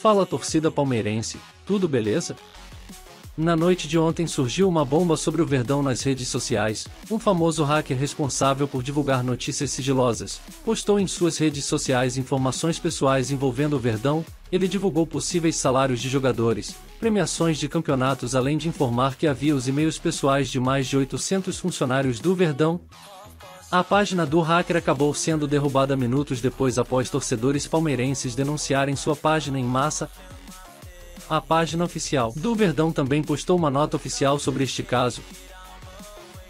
Fala torcida palmeirense, tudo beleza? Na noite de ontem surgiu uma bomba sobre o Verdão nas redes sociais. Um famoso hacker responsável por divulgar notícias sigilosas postou em suas redes sociais informações pessoais envolvendo o Verdão. Ele divulgou possíveis salários de jogadores, premiações de campeonatos, além de informar que havia os e-mails pessoais de mais de 800 funcionários do Verdão, a página do hacker acabou sendo derrubada minutos depois após torcedores palmeirenses denunciarem sua página em massa. A página oficial do Verdão também postou uma nota oficial sobre este caso.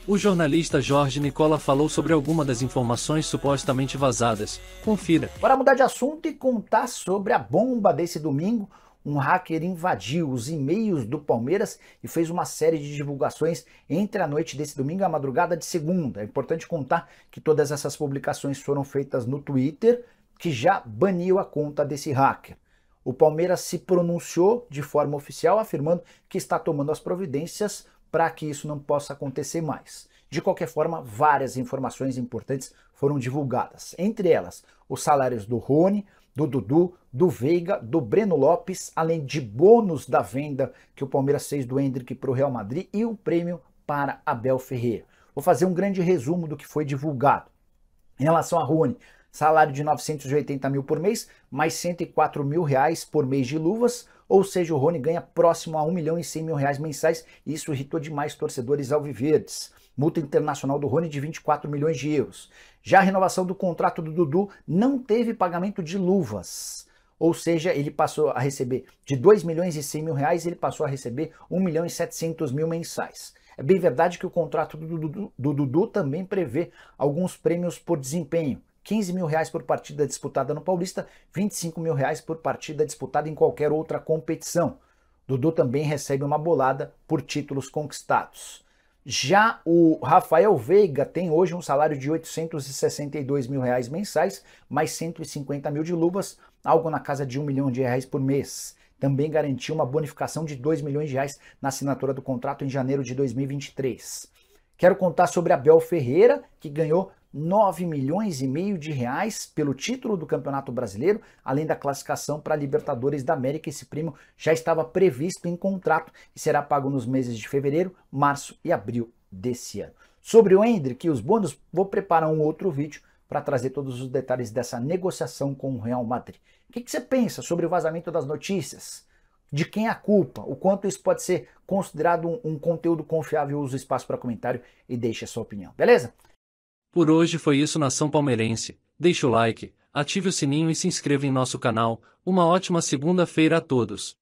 O jornalista Jorge Nicola falou sobre alguma das informações supostamente vazadas. Confira. Para mudar de assunto e contar sobre a bomba desse domingo, um hacker invadiu os e-mails do Palmeiras e fez uma série de divulgações entre a noite desse domingo e a madrugada de segunda. É importante contar que todas essas publicações foram feitas no Twitter, que já baniu a conta desse hacker. O Palmeiras se pronunciou de forma oficial, afirmando que está tomando as providências para que isso não possa acontecer mais. De qualquer forma, várias informações importantes foram divulgadas, entre elas os salários do Rony, do Dudu, do Veiga, do Breno Lopes, além de bônus da venda que o Palmeiras fez do Hendrick para o Real Madrid e o prêmio para Abel Ferreira. Vou fazer um grande resumo do que foi divulgado. Em relação a Rony, salário de 980 mil por mês, mais 104 mil reais por mês de luvas, ou seja, o Rony ganha próximo a 1 milhão e 100 mil reais mensais e isso irritou demais torcedores alviverdes. Multa internacional do Rony de 24 milhões de euros. Já a renovação do contrato do Dudu não teve pagamento de luvas ou seja, ele passou a receber de 2 milhões e 100 mil reais, ele passou a receber 1 milhão e 700 mil mensais. É bem verdade que o contrato do Dudu, do Dudu também prevê alguns prêmios por desempenho, 15 mil reais por partida disputada no Paulista, 25 mil reais por partida disputada em qualquer outra competição. Dudu também recebe uma bolada por títulos conquistados. Já o Rafael Veiga tem hoje um salário de 862 mil reais mensais, mais 150 mil de luvas, algo na casa de 1 milhão de reais por mês. Também garantiu uma bonificação de 2 milhões de reais na assinatura do contrato em janeiro de 2023. Quero contar sobre Abel Ferreira, que ganhou 9 milhões e meio de reais pelo título do Campeonato Brasileiro, além da classificação para a Libertadores da América. Esse prêmio já estava previsto em contrato e será pago nos meses de fevereiro, março e abril desse ano. Sobre o Hendrick e os bônus, vou preparar um outro vídeo para trazer todos os detalhes dessa negociação com o Real Madrid. O que, que você pensa sobre o vazamento das notícias? de quem é a culpa, o quanto isso pode ser considerado um, um conteúdo confiável, usa o espaço para comentário e deixe a sua opinião, beleza? Por hoje foi isso na São palmeirense, deixe o like, ative o sininho e se inscreva em nosso canal, uma ótima segunda-feira a todos.